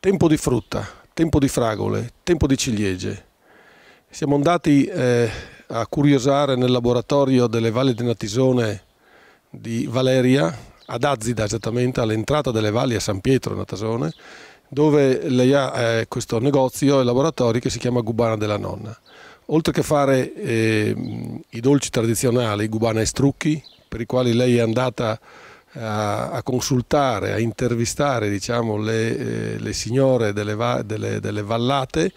Tempo di frutta, tempo di fragole, tempo di ciliegie. Siamo andati eh, a curiosare nel laboratorio delle valli di Natisone di Valeria, ad Azzida esattamente, all'entrata delle valli a San Pietro Natasone, dove lei ha eh, questo negozio e laboratorio che si chiama Gubana della Nonna. Oltre che fare eh, i dolci tradizionali, gubana e strucchi, per i quali lei è andata a a, a consultare, a intervistare diciamo, le, eh, le, signore delle, va, delle, delle vallate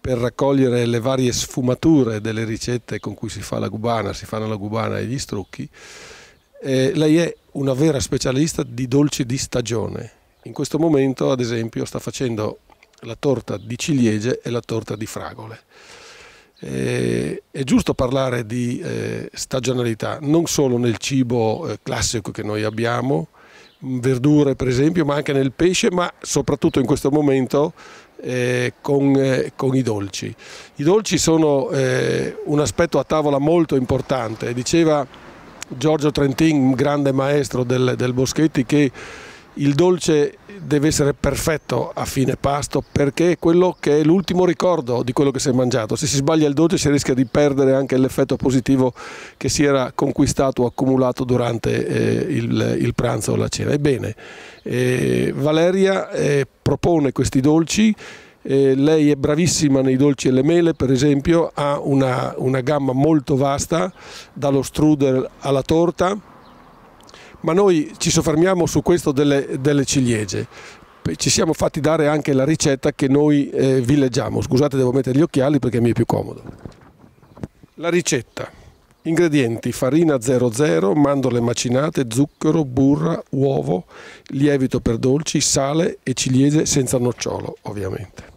per raccogliere le varie sfumature delle ricette con cui si fa la gubana, si fanno la gubana e gli strucchi. Eh, lei è una vera specialista di dolci di stagione. In questo momento, ad esempio, sta facendo la torta di ciliegie e la torta di fragole. Eh, è giusto parlare di eh, stagionalità non solo nel cibo eh, classico che noi abbiamo, verdure per esempio, ma anche nel pesce, ma soprattutto in questo momento eh, con, eh, con, i dolci. I dolci sono eh, un aspetto a tavola molto importante, diceva Giorgio Trentin, grande maestro del, del Boschetti, che il dolce deve essere perfetto a fine pasto perché è quello che è l'ultimo ricordo di quello che si è mangiato. Se si sbaglia il dolce si rischia di perdere anche l'effetto positivo che si era conquistato o accumulato durante eh, il, il, pranzo o la cena. Ebbene, eh, Valeria eh, propone questi dolci. Eh, lei è bravissima nei dolci e le mele, per esempio, ha una, una gamma molto vasta, dallo strudel alla torta ma noi ci soffermiamo su questo delle, delle ciliegie ci siamo fatti dare anche la ricetta che noi eh, vi leggiamo. Scusate, devo mettere gli occhiali perché mi è più comodo. La ricetta. Ingredienti: farina 00, mandorle macinate, zucchero, burra, uovo, lievito per dolci, sale e ciliegie senza nocciolo, ovviamente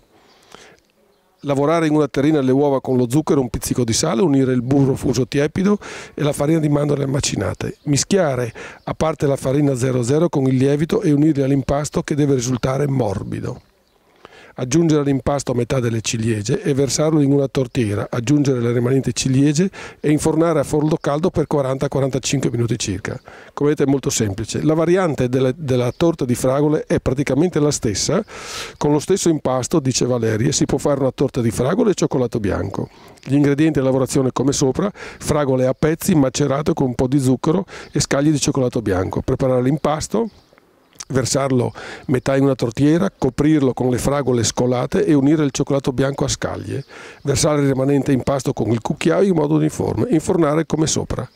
lavorare in una terrina le uova con lo zucchero e un pizzico di sale, unire il burro fuso tiepido e la farina di mandorle macinate, mischiare a parte la farina 00 con il lievito e unirli all'impasto che deve risultare morbido aggiungere all'impasto metà delle ciliegie e versarlo in una tortiera, aggiungere le rimanenti ciliegie e infornare a forno caldo per 40-45 minuti circa. Come vedete è molto semplice. La variante della, della torta di fragole è praticamente la stessa, con lo stesso impasto, dice Valeria, si può fare una torta di fragole e cioccolato bianco. Gli ingredienti e lavorazione come sopra, fragole a pezzi macerate con un po' di zucchero e scagli di cioccolato bianco. Preparare l'impasto versarlo metà in una tortiera, coprirlo con le fragole scolate e unire il cioccolato bianco a scaglie, versare il rimanente impasto con il cucchiaio in modo uniforme, infornare come sopra.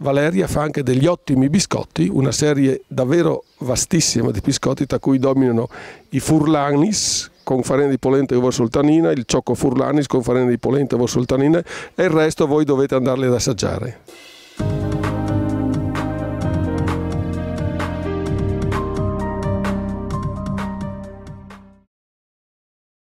Valeria fa anche degli ottimi biscotti, una serie davvero vastissima di biscotti tra cui dominano i furlanis con farina di polenta e uva sultanina, il ciocco furlanis con farina di polenta e uva sultanina e il resto voi dovete andarli ad assaggiare.